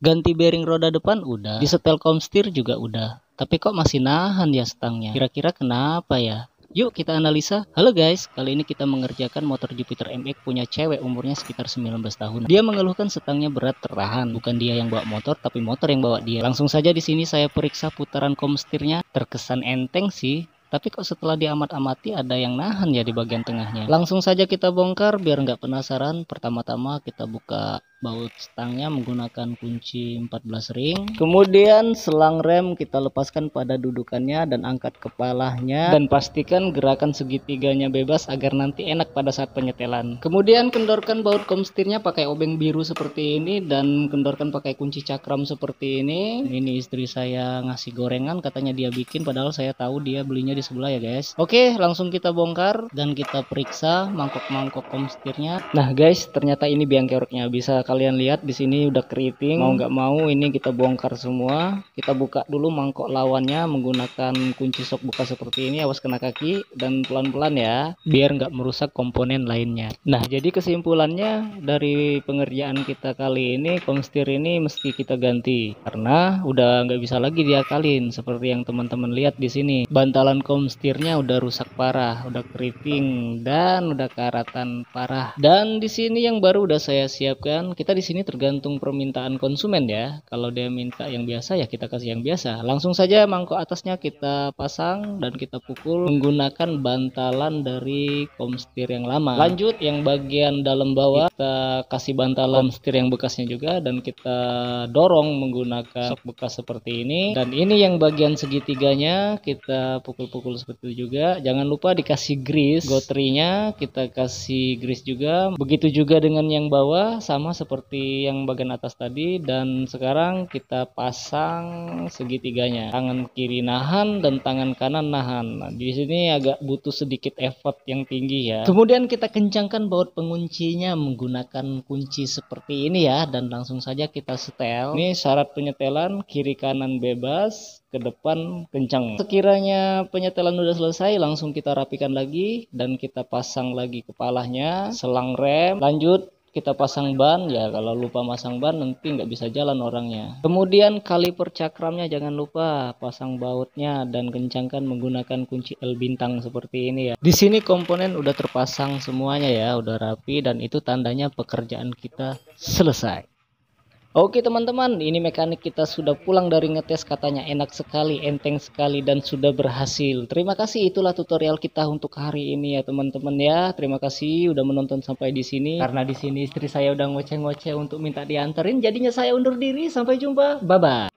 ganti bearing roda depan udah, di setel setir juga udah. Tapi kok masih nahan ya setangnya. Kira-kira kenapa ya? Yuk kita analisa. Halo guys, kali ini kita mengerjakan motor Jupiter MX punya cewek umurnya sekitar 19 tahun. Dia mengeluhkan setangnya berat tertahan. Bukan dia yang bawa motor, tapi motor yang bawa dia. Langsung saja di sini saya periksa putaran komstirnya. Terkesan enteng sih, tapi kok setelah diamat-amati ada yang nahan ya di bagian tengahnya. Langsung saja kita bongkar biar nggak penasaran. Pertama-tama kita buka baut stangnya menggunakan kunci 14 ring kemudian selang rem kita lepaskan pada dudukannya dan angkat kepalanya dan pastikan gerakan segitiganya bebas agar nanti enak pada saat penyetelan kemudian kendorkan baut komstirnya pakai obeng biru seperti ini dan kendorkan pakai kunci cakram seperti ini ini istri saya ngasih gorengan katanya dia bikin padahal saya tahu dia belinya di sebelah ya guys oke langsung kita bongkar dan kita periksa mangkok-mangkok komstirnya nah guys ternyata ini biang keroknya bisa kalian lihat di sini udah keriting mau nggak mau ini kita bongkar semua kita buka dulu mangkok lawannya menggunakan kunci sok buka seperti ini awas kena kaki dan pelan-pelan ya biar nggak merusak komponen lainnya nah jadi kesimpulannya dari pengerjaan kita kali ini komstir ini mesti kita ganti karena udah nggak bisa lagi diakalin seperti yang teman-teman lihat di sini bantalan komstirnya udah rusak parah udah keriting dan udah karatan parah dan di sini yang baru udah saya siapkan kita di sini tergantung permintaan konsumen ya. Kalau dia minta yang biasa ya kita kasih yang biasa. Langsung saja mangkok atasnya kita pasang dan kita pukul menggunakan bantalan dari komstir yang lama. Lanjut yang bagian dalam bawah kita kasih bantalan komstir yang bekasnya juga dan kita dorong menggunakan sok bekas seperti ini. Dan ini yang bagian segitiganya kita pukul-pukul seperti itu juga. Jangan lupa dikasih grease gotrinya kita kasih grease juga. Begitu juga dengan yang bawah sama seperti seperti yang bagian atas tadi dan sekarang kita pasang segitiganya tangan kiri nahan dan tangan kanan nahan nah, di sini agak butuh sedikit effort yang tinggi ya kemudian kita kencangkan baut penguncinya menggunakan kunci seperti ini ya dan langsung saja kita setel ini syarat penyetelan kiri kanan bebas ke depan kencang. Sekiranya penyetelan sudah selesai, langsung kita rapikan lagi dan kita pasang lagi kepalanya, selang rem, lanjut kita pasang ban ya kalau lupa masang ban nanti nggak bisa jalan orangnya kemudian kaliper cakramnya jangan lupa pasang bautnya dan kencangkan menggunakan kunci L bintang seperti ini ya di sini komponen udah terpasang semuanya ya udah rapi dan itu tandanya pekerjaan kita selesai Oke teman-teman, ini mekanik kita sudah pulang dari ngetes katanya enak sekali, enteng sekali dan sudah berhasil. Terima kasih itulah tutorial kita untuk hari ini ya teman-teman ya. Terima kasih udah menonton sampai di sini. Karena di sini istri saya udah ngoceh-ngoceh untuk minta dianterin, jadinya saya undur diri. Sampai jumpa, bye-bye.